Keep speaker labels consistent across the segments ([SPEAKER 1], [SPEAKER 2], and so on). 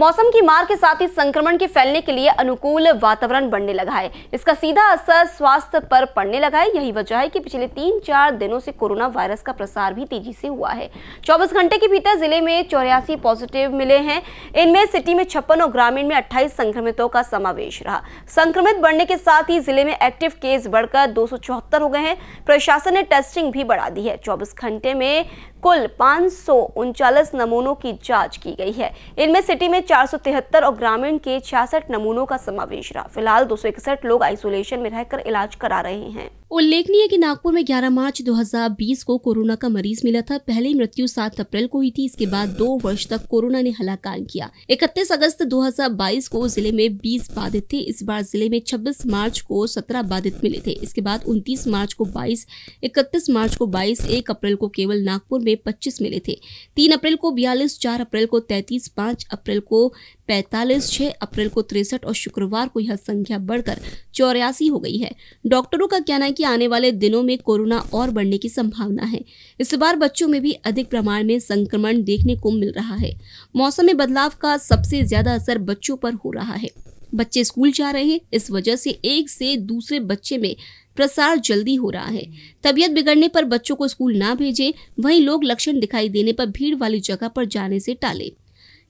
[SPEAKER 1] मौसम की मार के साथ ही संक्रमण के फैलने के लिए अनुकूल वातावरण बनने लगा है इसका सीधा असर स्वास्थ्य पर पड़ने लगा है यही वजह है कि पिछले तीन चार दिनों से कोरोना वायरस का प्रसार भी तेजी से हुआ है 24 घंटे के भीतर जिले में चौरासी पॉजिटिव मिले हैं इनमें सिटी में छप्पन और ग्रामीण में अट्ठाईस संक्रमितों का समावेश रहा संक्रमित बढ़ने के साथ ही जिले में एक्टिव केस बढ़कर दो हो गए हैं प्रशासन ने टेस्टिंग भी बढ़ा दी है चौबीस घंटे में कुल पाँच नमूनों की जांच की गई है इनमें सिटी में चार और ग्रामीण के छियासठ नमूनों का समावेश रहा फिलहाल दो लोग आइसोलेशन में रहकर इलाज करा रहे हैं उल्लेखनीय है कि नागपुर में 11 मार्च 2020 को कोरोना का मरीज मिला था पहली मृत्यु 7 अप्रैल को हुई थी इसके बाद दो वर्ष तक कोरोना ने हलाकान किया 31 अगस्त 2022 को जिले में 20 बाधित थे इस बार जिले में 26 मार्च को 17 बाधित मिले थे इसके बाद 29 मार्च को 22, 31 मार्च को 22, एक अप्रैल को केवल नागपुर में पच्चीस मिले थे तीन अप्रैल को बयालीस चार अप्रैल को तैतीस पाँच अप्रैल को पैतालीस छह अप्रैल को तिरसठ और शुक्रवार को यह संख्या बढ़कर चौरासी हो गई है डॉक्टरों का कहना है कि आने वाले दिनों में कोरोना और बढ़ने की संभावना है इस बार बच्चों में भी अधिक प्रमाण में संक्रमण देखने को मिल रहा है मौसम में बदलाव का सबसे ज्यादा असर बच्चों पर हो रहा है बच्चे स्कूल जा रहे हैं इस वजह से एक से दूसरे बच्चे में प्रसार जल्दी हो रहा है तबियत बिगड़ने पर बच्चों को स्कूल ना भेजे वहीं लोग लक्षण दिखाई देने पर भीड़ वाली जगह पर जाने से टाले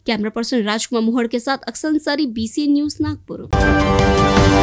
[SPEAKER 1] कैमरा पर्सन राजकुमार मोहड़ के साथ अक्सर अंसारी बीसी न्यूज नागपुर